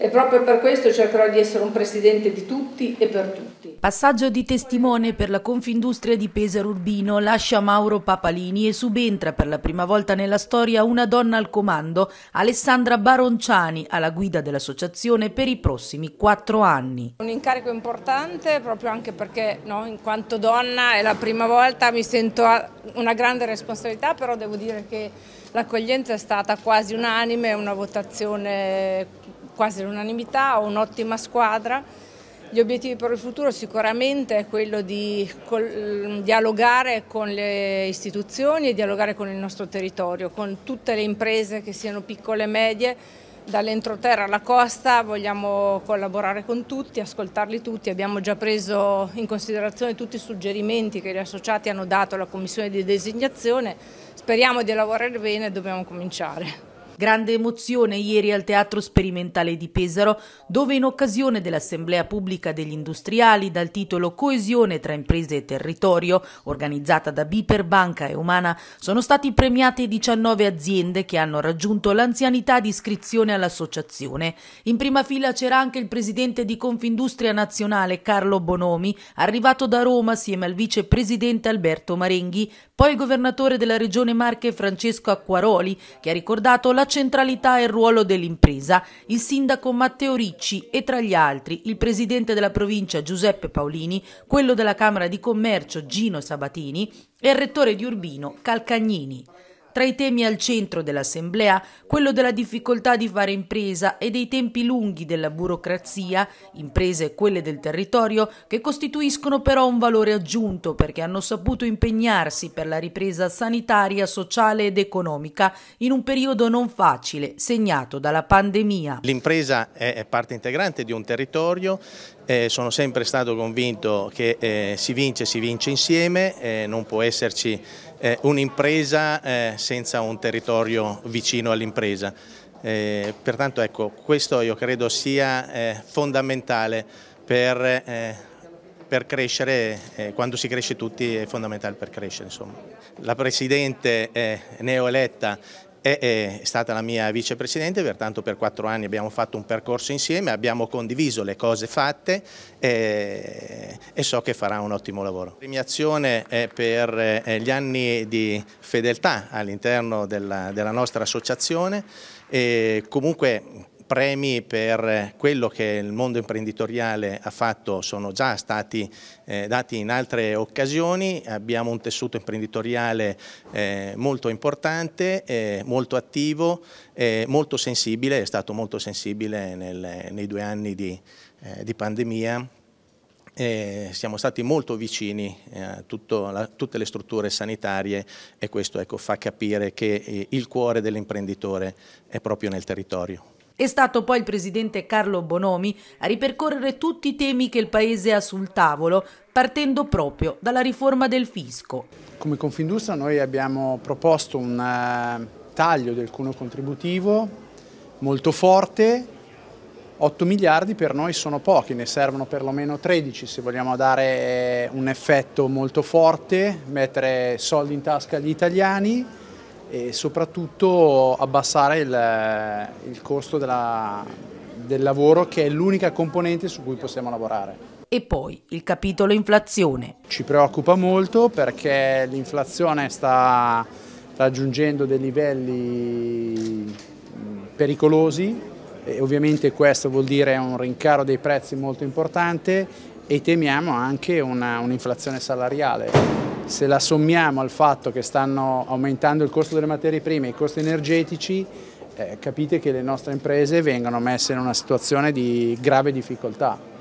e proprio per questo cercherò di essere un presidente di tutti e per tutti. Passaggio di testimone per la Confindustria di Pesaro Urbino lascia Mauro Papalini e subentra per la prima volta nella storia una donna al comando, Alessandra Baronciani, alla guida dell'associazione per i prossimi quattro anni. Un incarico importante proprio anche perché no, in quanto donna è la prima volta mi sento una grande responsabilità, però devo dire che l'accoglienza è stata quasi unanime, una votazione quasi all'unanimità, un'ottima squadra. Gli obiettivi per il futuro sicuramente è quello di dialogare con le istituzioni e dialogare con il nostro territorio, con tutte le imprese che siano piccole e medie, dall'entroterra alla costa, vogliamo collaborare con tutti, ascoltarli tutti, abbiamo già preso in considerazione tutti i suggerimenti che gli associati hanno dato alla commissione di designazione, speriamo di lavorare bene e dobbiamo cominciare. Grande emozione ieri al Teatro Sperimentale di Pesaro, dove in occasione dell'Assemblea Pubblica degli Industriali dal titolo Coesione tra imprese e territorio, organizzata da Biper Banca e Umana, sono stati premiate 19 aziende che hanno raggiunto l'anzianità di iscrizione all'associazione. In prima fila c'era anche il presidente di Confindustria Nazionale Carlo Bonomi, arrivato da Roma assieme al vicepresidente Alberto Marenghi, poi il governatore della regione Marche Francesco Acquaroli, che ha ricordato la centralità e il ruolo dell'impresa, il sindaco Matteo Ricci e tra gli altri il presidente della provincia Giuseppe Paolini, quello della Camera di Commercio Gino Sabatini e il rettore di Urbino Calcagnini. Tra i temi al centro dell'Assemblea, quello della difficoltà di fare impresa e dei tempi lunghi della burocrazia, imprese e quelle del territorio, che costituiscono però un valore aggiunto perché hanno saputo impegnarsi per la ripresa sanitaria, sociale ed economica in un periodo non facile, segnato dalla pandemia. L'impresa è parte integrante di un territorio, eh, sono sempre stato convinto che eh, si vince, si vince insieme, eh, non può esserci eh, un'impresa eh, senza un territorio vicino all'impresa. Eh, pertanto ecco, questo io credo sia eh, fondamentale per, eh, per crescere, eh, quando si cresce tutti è fondamentale per crescere. Insomma. La Presidente neoeletta è, stata la mia vicepresidente, pertanto per quattro anni abbiamo fatto un percorso insieme, abbiamo condiviso le cose fatte eh, e, so che farà un ottimo lavoro. La premiazione è per eh, gli anni di fedeltà all'interno della nostra associazione e comunque premi per quello che il mondo imprenditoriale ha fatto sono già stati eh, dati in altre occasioni, abbiamo un tessuto imprenditoriale eh, molto importante, eh, molto attivo, eh, molto sensibile, è stato molto sensibile nel, nei due anni di, eh, di pandemia eh, siamo stati molto vicini eh, a la, tutte le strutture sanitarie e questo ecco, fa capire che eh, il cuore dell'imprenditore è proprio nel territorio. È stato poi il presidente Carlo Bonomi a ripercorrere tutti i temi che il Paese ha sul tavolo, partendo proprio dalla riforma del fisco. Come Confindustria noi abbiamo proposto un eh, taglio del cuneo contributivo molto forte, 8 miliardi per noi sono pochi, ne servono perlomeno 13 se vogliamo dare eh, un effetto molto forte, mettere soldi in tasca agli italiani e soprattutto abbassare il, eh, il costo della, del lavoro che è l'unica componente su cui possiamo lavorare. E poi il capitolo inflazione. Ci preoccupa molto perché l'inflazione sta raggiungendo dei livelli pericolosi e ovviamente questo vuol dire un rincaro dei prezzi molto importante e temiamo anche un'inflazione un salariale se la sommiamo al fatto che stanno aumentando il costo delle materie prime e i costi energetici, eh, capite che le nostre imprese vengono messe in una situazione di grave difficoltà.